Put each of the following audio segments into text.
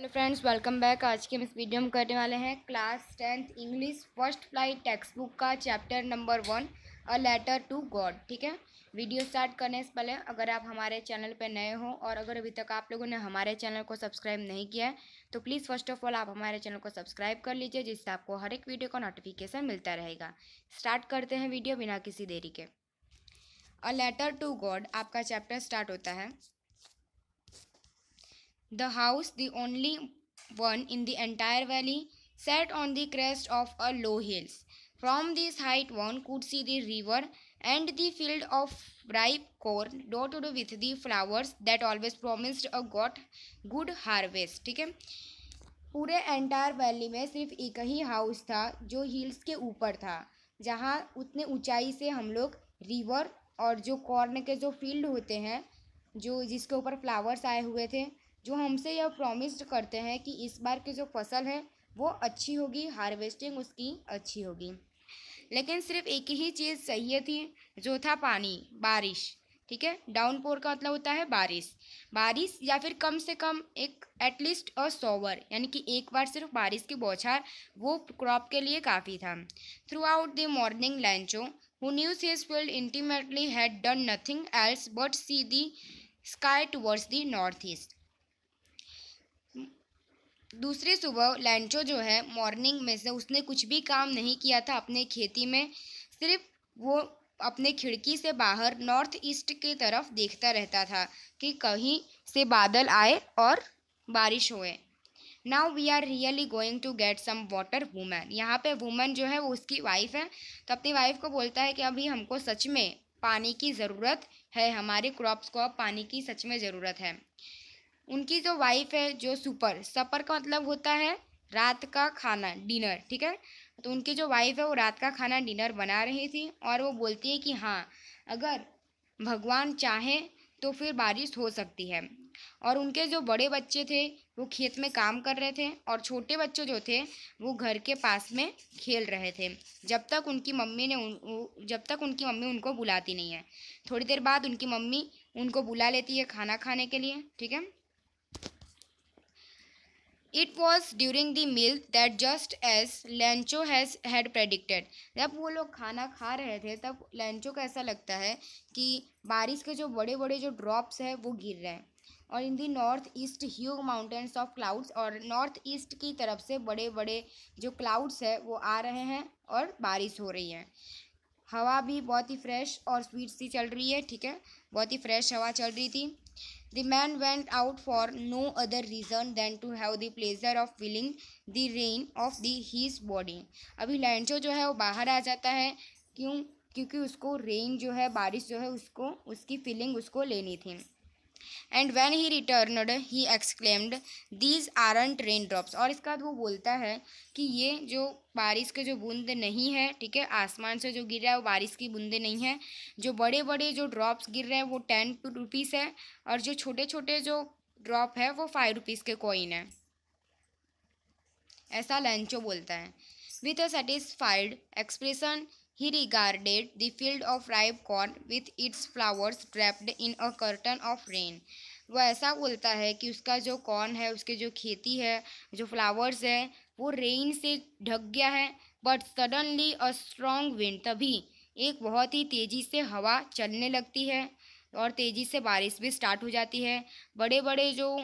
Hello friends welcome back आज के हम इस वीडियो में करने वाले हैं class tenth English first fly text book का chapter number one a letter to God ठीक है वीडियो स्टार्ट करने से पहले अगर आप हमारे चैनल पर नए हो और अगर अभी तक आप लोगों ने हमारे चैनल को सब्सक्राइब नहीं किया है तो प्लीज़ फर्स्ट ऑफ ऑल आप हमारे चैनल को सब्सक्राइब कर लीजिए जिससे आपको हर एक वीडियो का नोटिफिकेशन मिलता रहेगा स्टार्ट करते हैं वीडियो बिना किसी देरी के अ लेटर टू गॉड आपका चैप्टर स्टार्ट होता है The house, the only one in the entire valley, sat on the crest of a low hills From this height one could see the river and the field of ripe corn dotted with the flowers that always promised a got good harvest ठीक है पूरे entire valley में सिर्फ एक ही house था जो hills के ऊपर था जहाँ उतने ऊंचाई से हम लोग रिवर और जो कॉर्न के जो फील्ड होते हैं जो जिसके ऊपर फ्लावर्स आए हुए थे जो हमसे यह प्रॉमिस्ड करते हैं कि इस बार की जो फसल है वो अच्छी होगी हार्वेस्टिंग उसकी अच्छी होगी लेकिन सिर्फ एक ही चीज़ चाहिए थी जो था पानी बारिश ठीक है डाउनपोर का मतलब होता है बारिश बारिश या फिर कम से कम एक एटलीस्ट और सोवर यानी कि एक बार सिर्फ बारिश की बौछार वो क्रॉप के लिए काफ़ी था throughout the morning Lencho who knew his field intimately had done nothing else but see the sky towards the north east दूसरी सुबह लैंचो जो है मॉर्निंग में से उसने कुछ भी काम नहीं किया था अपने खेती में सिर्फ वो अपने खिड़की से बाहर नॉर्थ ईस्ट की तरफ देखता रहता था कि कहीं से बादल आए और बारिश होए now we are really going to get some water woman यहाँ पे वूमेन जो है वो उसकी वाइफ है तो अपनी वाइफ को बोलता है कि अभी हमको सच में पानी की ज़रूरत है हमारे क्रॉप्स को अब पानी की सच में ज़रूरत है उनकी जो वाइफ है जो सुपर सपर का मतलब होता है रात का खाना डिनर ठीक है तो उनकी जो वाइफ है वो रात का खाना डिनर बना रही थी और वो बोलती है कि हाँ अगर भगवान चाहे तो फिर बारिश हो सकती है और उनके जो बड़े बच्चे थे वो खेत में काम कर रहे थे और छोटे बच्चे जो थे वो घर के पास में खेल रहे थे जब तक उनकी मम्मी ने उन जब तक उनकी मम्मी उनको बुलाती नहीं है थोड़ी देर बाद उनकी मम्मी उनको बुला लेती है खाना खाने के लिए ठीक है it was during the meal that just as Lencho has had predicted जब वो लोग खाना खा रहे थे तब लेंचो को ऐसा लगता है कि बारिश के जो बड़े बड़े जो ड्रॉप्स हैं वो गिर रहे हैं और in the north east huge mountains of clouds और नॉर्थ ईस्ट की तरफ से बड़े बड़े जो क्लाउड्स है वो आ रहे हैं और बारिश हो रही है हवा भी बहुत ही फ्रेश और स्वीट सी चल रही है ठीक है बहुत ही फ्रेश हवा चल रही थी The man went out for no other reason than to have the pleasure of feeling the rain of the his body. abhi lancho jo hai wo bahar aa jata hai kyun क्योंकि उसको rain जो है बारिश जो है उसको उसकी feeling उसको लेनी थी and when he returned he exclaimed these aren't rain drops और इसके बाद वो बोलता है कि ये जो बारिश के जो बूंद नहीं है ठीक है आसमान से जो गिर रहा है वो बारिश की बूंदे नहीं है जो बड़े बड़े जो ड्रॉप्स गिर रहे हैं वो टेन रुपीज़ है और जो छोटे छोटे जो ड्रॉप है वो फाइव रुपीज़ के कॉइन है ऐसा लंचो बोलता है with a satisfied expression He regarded the field of ripe corn with its flowers draped in a curtain of rain. वो ऐसा बोलता है कि उसका जो कॉर्न है उसके जो खेती है जो फ्लावर्स है वो रेन से ढक गया है but suddenly a strong wind तभी एक बहुत ही तेज़ी से हवा चलने लगती है और तेज़ी से बारिश भी स्टार्ट हो जाती है बड़े बड़े जो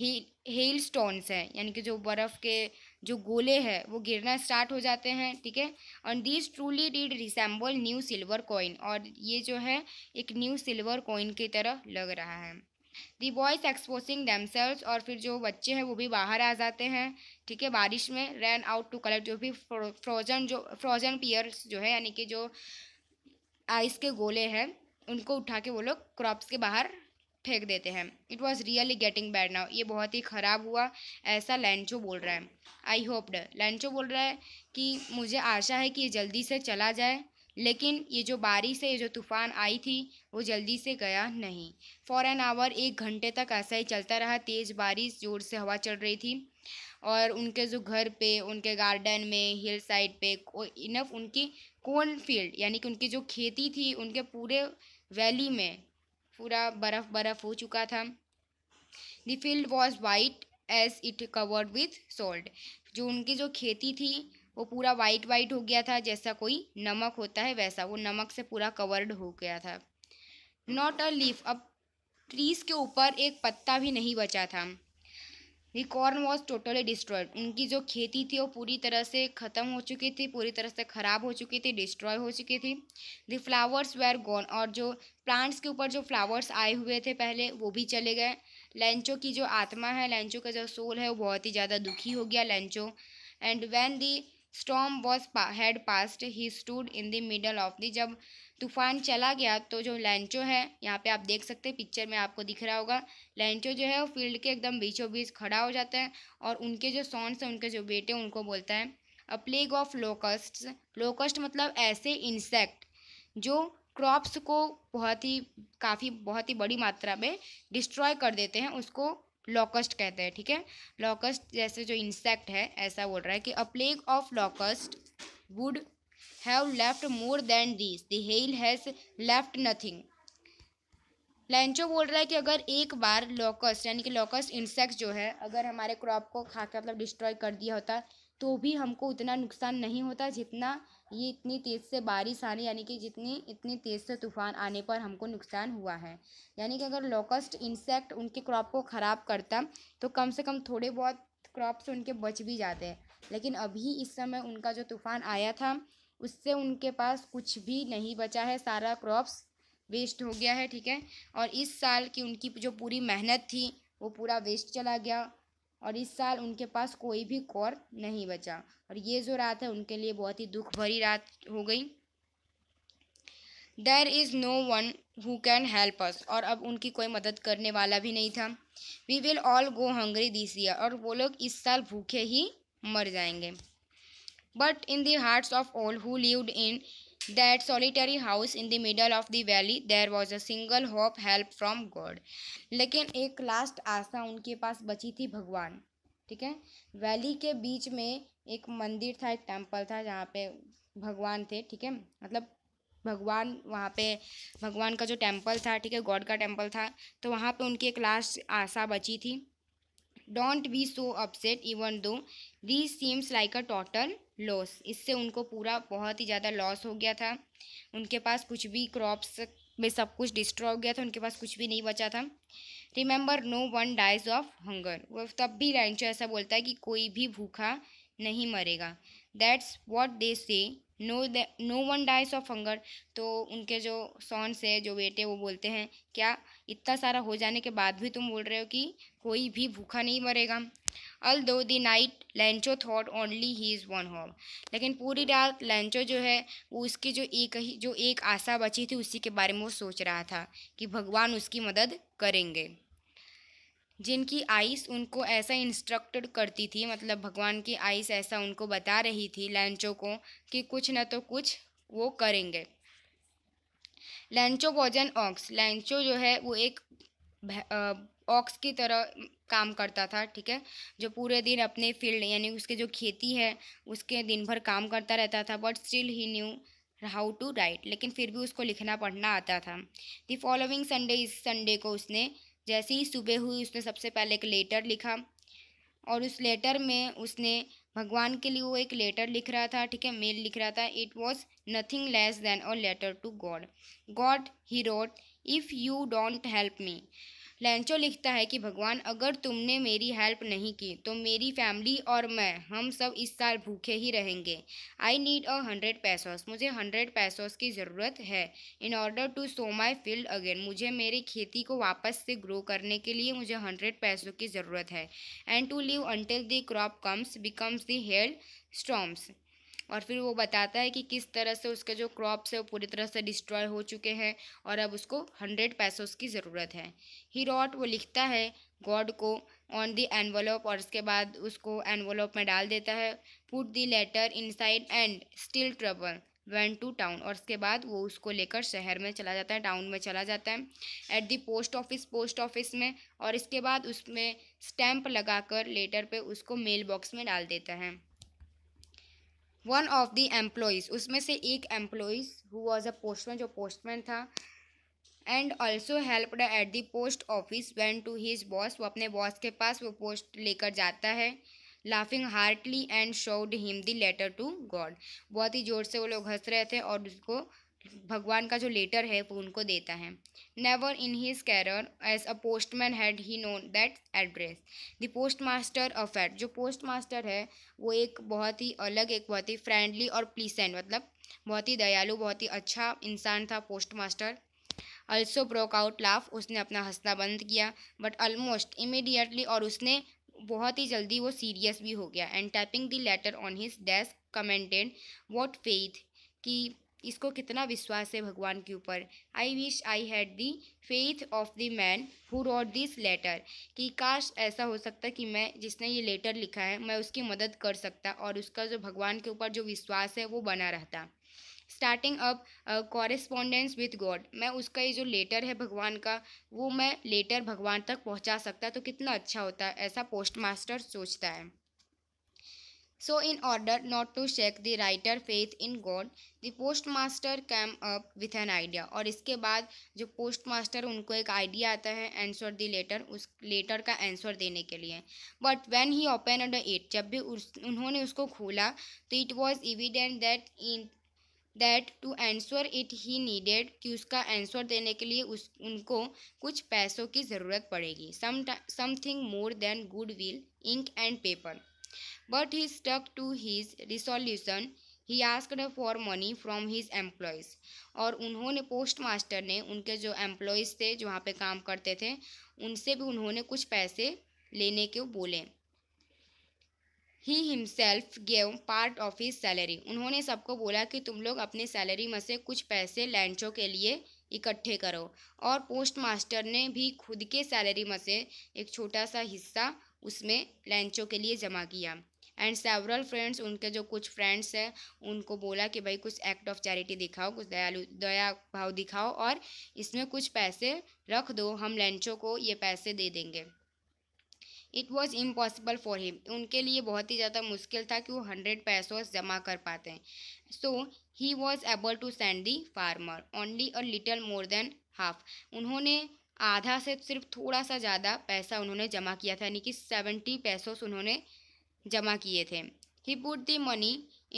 ही हेल स्टोन्स हैं यानी कि जो बर्फ़ के जो गोले हैं वो गिरना स्टार्ट हो जाते हैं ठीक है और these truly did resemble new silver coin और ये जो है एक न्यू सिल्वर कॉइन की तरह लग रहा है दी बॉयज़ एक्सपोजिंग डेमसेल्स और फिर जो बच्चे हैं वो भी बाहर आ जाते हैं ठीक है बारिश में रन आउट टू कलेक्ट जो भी फ्रोजन जो फ्रोजन पियर्स जो है यानी कि जो आइस के गोले हैं उनको उठा के वो लोग क्रॉप्स के बाहर फेंक देते हैं it was really getting bad now ये बहुत ही ख़राब हुआ ऐसा लैंचो बोल रहा है आई होप्ड लैंचो बोल रहा है कि मुझे आशा है कि ये जल्दी से चला जाए लेकिन ये जो बारिश से ये जो तूफ़ान आई थी वो जल्दी से गया नहीं फॉर एन आवर एक घंटे तक ऐसा ही चलता रहा तेज़ बारिश ज़ोर से हवा चल रही थी और उनके जो घर पे उनके गार्डन में हिल साइड पे इनफ उनकी कोल्ड फील्ड यानी कि उनकी जो खेती थी उनके पूरे वैली में पूरा बर्फ़ बर्फ़ हो चुका था the field was white as it covered with salt जो उनकी जो खेती थी वो पूरा वाइट वाइट हो गया था जैसा कोई नमक होता है वैसा वो नमक से पूरा कवर्ड हो गया था नॉट अ लीफ अब ट्रीज़ के ऊपर एक पत्ता भी नहीं बचा था the corn was totally destroyed उनकी जो खेती थी वो पूरी तरह से ख़त्म हो चुकी थी पूरी तरह से ख़राब हो चुकी थी डिस्ट्रॉय हो चुकी थी दी फ्लावर्स वेयर गॉन और जो प्लांट्स के ऊपर जो फ्लावर्स आए हुए थे पहले वो भी चले गए लेंचो की जो आत्मा है लेंचो का जो सोल है वो बहुत ही ज़्यादा दुखी हो गया Lencho and when the storm was had past he stood in the middle of the जब तूफान चला गया तो जो लैंचो है यहाँ पे आप देख सकते हैं पिक्चर में आपको दिख रहा होगा लैंचो जो है वो फील्ड के एकदम बीचों बीच खड़ा हो जाता है और उनके जो सॉन्स हैं उनके जो बेटे उनको बोलता है a plague of locust locust मतलब ऐसे इंसेक्ट जो क्रॉप्स को बहुत ही काफ़ी बहुत ही बड़ी मात्रा में डिस्ट्रॉय कर देते हैं उसको लॉकस्ट कहते हैं ठीक है लॉकस्ट जैसे जो इंसेक्ट है ऐसा बोल रहा है कि a plague of locust would have left more than this the hail has left nothing Lencho बोल रहा है कि अगर एक बार लोकस्ट यानी कि लोकस्ट इंसेक्ट जो है अगर हमारे क्रॉप को खा के मतलब डिस्ट्रॉय कर दिया होता तो भी हमको उतना नुकसान नहीं होता जितना ये इतनी तेज़ से बारिश आने यानी कि जितनी इतनी तेज़ से तूफान आने पर हमको नुकसान हुआ है यानी कि अगर लोकस्ट इंसेक्ट उनके क्रॉप को ख़राब करता तो कम से कम थोड़े बहुत क्रॉप्स उनके बच भी जाते लेकिन अभी इस समय उनका जो तूफान आया था उससे उनके पास कुछ भी नहीं बचा है सारा क्रॉप्स वेस्ट हो गया है ठीक है और इस साल की उनकी जो पूरी मेहनत थी वो पूरा वेस्ट चला गया और इस साल उनके पास कोई भी कौर नहीं बचा और ये जो रात है उनके लिए बहुत ही दुख भरी रात हो गई there is no one who can help us और अब उनकी कोई मदद करने वाला भी नहीं था we will all go hungry this year और वो लोग इस साल भूखे ही मर जाएंगे but in the hearts of all who lived in that solitary house in the middle of the valley there was a single hope help from God lekin ek last aasa unke paas bachi thi bhagwan theek hai valley ke beech mein ek mandir tha ek temple tha jahan pe bhagwan the theek hai matlab भगवान वहाँ पे भगवान का जो temple था ठीक है God का टेम्पल था तो वहाँ पे उनकी एक लास्ट आशा बची थी don't be so upset even though this seems like a total loss इससे उनको पूरा बहुत ही ज़्यादा लॉस हो गया था उनके पास कुछ भी क्रॉप्स में सब कुछ डिस्ट्रॉय हो गया था उनके पास कुछ भी नहीं बचा था remember no one dies of hunger वो तब भी रैंचो ऐसा बोलता है कि कोई भी भूखा नहीं मरेगा that's what they say no no one dies of hunger तो उनके जो सॉन्स है जो बेटे वो बोलते हैं क्या इतना सारा हो जाने के बाद भी तुम बोल रहे हो कि कोई भी भूखा नहीं मरेगा although the night Lencho thought only he is one home लेकिन पूरी रात लेंचो जो है वो उसकी जो एक ही जो एक आशा बची थी उसी के बारे में वो सोच रहा था कि भगवान उसकी मदद करेंगे जिनकी आइस उनको ऐसा इंस्ट्रक्टेड करती थी मतलब भगवान की आइस ऐसा उनको बता रही थी लैंचो को कि कुछ न तो कुछ वो करेंगे लैंचो वॉजन ऑक्स लैंचो जो है वो एक ऑक्स की तरह काम करता था ठीक है जो पूरे दिन अपने फील्ड यानी उसके जो खेती है उसके दिन भर काम करता रहता था but still he knew how to write लेकिन फिर भी उसको लिखना पढ़ना आता था दी फॉलोइंग संडे इस संडे को उसने जैसे ही सुबह हुई उसने सबसे पहले एक लेटर लिखा और उस लेटर में उसने भगवान के लिए वो एक लेटर लिख रहा था ठीक है मेल लिख रहा था it was nothing less than a letter to God God he wrote if you don't help me Lencho लिखता है कि भगवान अगर तुमने मेरी हेल्प नहीं की तो मेरी फैमिली और मैं हम सब इस साल भूखे ही रहेंगे आई नीड अ हंड्रेड पैसोस मुझे हंड्रेड पैसोस की ज़रूरत है in order to sow my field again मुझे मेरी खेती को वापस से ग्रो करने के लिए मुझे हंड्रेड पैसों की ज़रूरत है and to live until the crop comes becomes the held storms और फिर वो बताता है कि किस तरह से उसके जो क्रॉप्स है वो पूरी तरह से डिस्ट्रॉय हो चुके हैं और अब उसको हंड्रेड पैसों की ज़रूरत है ही रॉट वो लिखता है गॉड को ऑन दी एनवलोप और उसके बाद उसको एनवलोप में डाल देता है put the letter inside and still trouble went to town और उसके बाद वो उसको लेकर शहर में चला जाता है टाउन में चला जाता है at the post office post office में और इसके बाद उसमें लगा लगाकर लेटर पे उसको मेल बॉक्स में डाल देता है वन ऑफ द एम्प्लॉयज़ उसमें से एक employees who was a postman जो पोस्टमैन था and also helped at the post office went to his boss वो अपने बॉस के पास वो पोस्ट लेकर जाता है laughing heartily and showed him the letter to God बहुत ही ज़ोर से वो लोग हंस रहे थे और उसको भगवान का जो लेटर है वो उनको देता है never in his career as a postman had he known that address the postmaster of at जो पोस्ट मास्टर है वो एक बहुत ही अलग एक बहुत ही फ्रेंडली और प्लीसेंट मतलब बहुत ही दयालु बहुत ही अच्छा इंसान था postmaster also broke out laugh उसने अपना हंसना बंद किया बट ऑलमोस्ट इमिडिएटली और उसने बहुत ही जल्दी वो सीरियस भी हो गया and tapping the letter on his desk commented what faith कि इसको कितना विश्वास है भगवान के ऊपर I wish I had the faith of the man who wrote this letter कि काश ऐसा हो सकता कि मैं जिसने ये लेटर लिखा है मैं उसकी मदद कर सकता और उसका जो भगवान के ऊपर जो विश्वास है वो बना रहता starting up correspondence with God मैं उसका ये जो लेटर है भगवान का वो मैं लेटर भगवान तक पहुँचा सकता तो कितना अच्छा होता है ऐसा पोस्ट मास्टर सोचता है So, in order not to check the writer faith in God, the postmaster came up with an idea. और इसके बाद जो postmaster उनको एक idea आता है answer the letter उस letter का answer देने के लिए But when he opened it, जब भी उस उन्होंने उसको खोला तो it was evident that in that to answer it he needed कि उसका answer देने के लिए उस उनको कुछ पैसों की ज़रूरत पड़ेगी something more than good will ink and paper. But he stuck to his resolution. he asked for money from his employees और उन्होंने पोस्ट मास्टर ने उनके जो एम्प्लॉयज़ थे जो वहाँ पर काम करते थे उनसे भी उन्होंने कुछ पैसे लेने के बोले he himself gave part of his salary उन्होंने सबको बोला कि तुम लोग अपने सैलरी में से कुछ पैसे लंचों के लिए इकट्ठे करो और पोस्ट मास्टर ने भी खुद के सैलरी में से एक छोटा सा हिस्सा उसमें लंचों के लिए जमा किया एंड सेवरल फ्रेंड्स उनके जो कुछ फ्रेंड्स हैं उनको बोला कि भाई कुछ एक्ट ऑफ चैरिटी दिखाओ कुछ दयालु दया भाव दिखाओ और इसमें कुछ पैसे रख दो हम लंचों को ये पैसे दे देंगे it was impossible for him उनके लिए बहुत ही ज़्यादा मुश्किल था कि वो हंड्रेड पैसों जमा कर पाते हैं so he was able to send the farmer only a little more than half उन्होंने आधा से सिर्फ थोड़ा सा ज़्यादा पैसा उन्होंने जमा किया था यानी कि सेवेंटी पैसोस उन्होंने जमा किए थे he put the money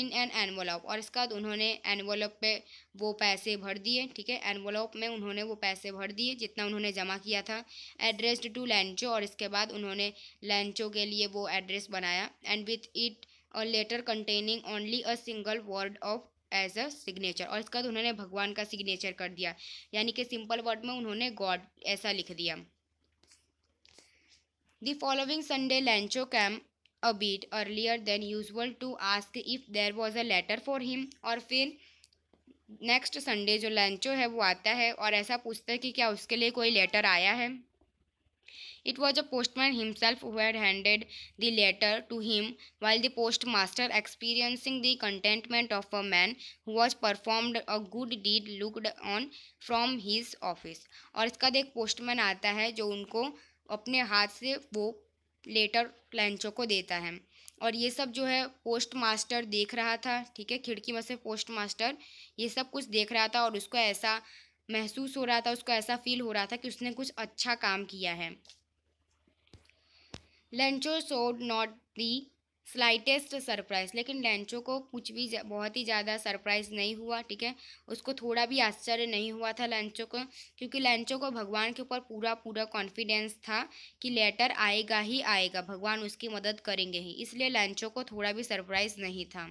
in an envelope और इसके बाद उन्होंने एनवलॉप पे वो पैसे भर दिए ठीक है एनवलॉप में उन्होंने वो पैसे भर दिए जितना उन्होंने जमा किया था एड्रेस्ड टू लेंचो और इसके बाद उन्होंने लेंचो के लिए वो एड्रेस बनाया एंड विथ इट और letter containing only a single word of as a signature और इसके बाद उन्होंने भगवान का सिग्नेचर कर दिया यानी कि सिंपल वर्ड में उन्होंने गॉड ऐसा लिख दिया the following Sunday Lencho came a bit earlier than usual to ask if there was a letter for him और फिर नेक्स्ट संडे जो लंचो है वो आता है और ऐसा पूछता है कि क्या उसके लिए कोई लेटर आया है It was a postman himself who had handed the letter to him, while the postmaster, experiencing the contentment of a man who was performed a good deed, looked on from his office. aur iska देख postman aata hai jo unko apne haath se wo letter क्लैंचों ko deta hai और ये सब जो है postmaster देख रहा था ठीक है खिड़की में से पोस्टमास्टर ये सब कुछ देख रहा था और उसको ऐसा महसूस हो रहा था उसको ऐसा फील हो रहा था कि उसने कुछ अच्छा काम किया है Lencho showed not the slightest surprise लेकिन लेंचो को कुछ भी बहुत ही ज़्यादा सरप्राइज नहीं हुआ ठीक है उसको थोड़ा भी आश्चर्य नहीं हुआ था लेंचो को क्योंकि लेंचो को भगवान के ऊपर पूरा पूरा कॉन्फिडेंस था कि लेटर आएगा ही आएगा भगवान उसकी मदद करेंगे ही इसलिए लेंचो को थोड़ा भी सरप्राइज नहीं था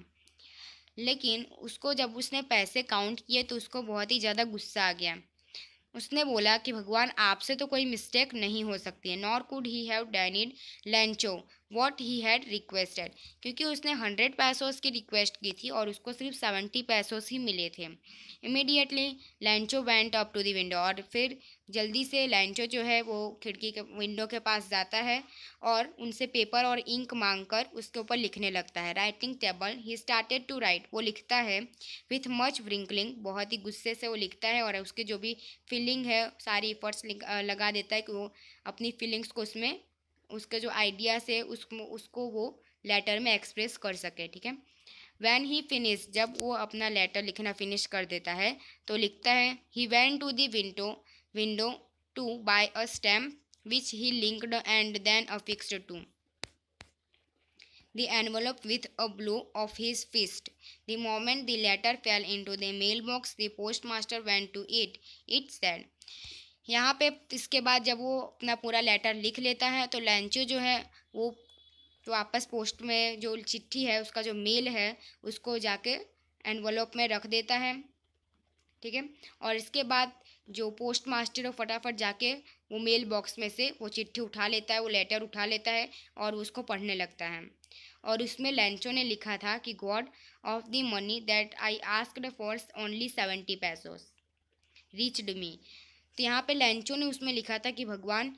लेकिन उसको जब उसने पैसे काउंट किए तो उसको बहुत ही ज़्यादा गुस्सा आ गया उसने बोला कि भगवान आपसे तो कोई मिस्टेक नहीं हो सकती है nor could he have denied Lencho what he had requested क्योंकि उसने हंड्रेड पैसोस की रिक्वेस्ट की थी और उसको सिर्फ सेवेंटी पैसोस ही मिले थे immediately Lencho went up to the window और फिर जल्दी से लैंचो जो है वो खिड़की के विंडो के पास जाता है और उनसे पेपर और इंक मांग कर उसके ऊपर लिखने लगता है writing table he started to write वो लिखता है विथ मच व्रिंकलिंग बहुत ही गुस्से से वो लिखता है और उसके जो भी फीलिंग है सारी इफ़र्ट्स लगा देता है कि वो अपनी फीलिंग्स को उसमें उसके जो आइडियाज़ है उस उसको वो लेटर में एक्सप्रेस कर सके ठीक है वैन ही फिनिश जब वो अपना लेटर लिखना फिनिश कर देता है तो लिखता है he went to the window window to buy a stamp which he linked and then fixed to a blow of his fist the moment the letter fell into the mail box the postmaster went to it it's that यहाँ पे इसके बाद जब वो अपना पूरा letter लिख लेता है तो लैंचो जो है वो वापस पोस्ट में जो चिट्ठी है उसका जो मेल है उसको जाके एनवलोप में रख देता है ठीक है और इसके बाद जो पोस्ट मास्टर है फटाफट जाके वो मेल बॉक्स में से वो चिट्ठी उठा लेता है वो लेटर उठा लेता है और उसको पढ़ने लगता है और उसमें लैंचो ने लिखा था कि God of the money that I asked for only seventy pesos reached me तो यहाँ पे लेंचो ने उसमें लिखा था कि भगवान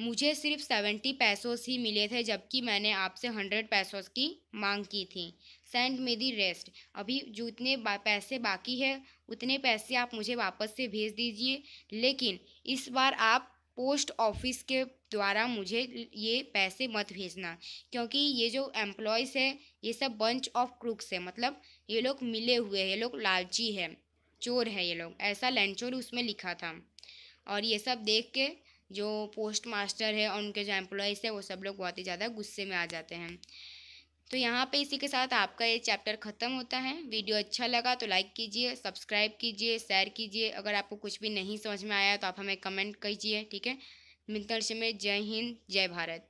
मुझे सिर्फ सेवेंटी पैसोस ही मिले थे जबकि मैंने आपसे हंड्रेड पैसोस की मांग की थी सेंड मे दी रेस्ट अभी जो इतने बा, पैसे बाकी है उतने पैसे आप मुझे वापस से भेज दीजिए लेकिन इस बार आप पोस्ट ऑफिस के द्वारा मुझे ये पैसे मत भेजना क्योंकि ये जो एम्प्लॉयज़ है ये सब बंच ऑफ क्रूक्स है मतलब ये लोग मिले हुए हैं ये लोग लालची है चोर है ये लोग ऐसा लेंचोर ने उसमें लिखा था और ये सब देख के जो पोस्ट मास्टर है और उनके जो एम्प्लॉयज़ है वो सब लोग बहुत ही ज़्यादा गुस्से में आ जाते हैं तो यहाँ पे इसी के साथ आपका ये चैप्टर ख़त्म होता है वीडियो अच्छा लगा तो लाइक कीजिए सब्सक्राइब कीजिए शेयर कीजिए अगर आपको कुछ भी नहीं समझ में आया तो आप हमें कमेंट कीजिए ठीक है मिलते में जय हिंद जय भारत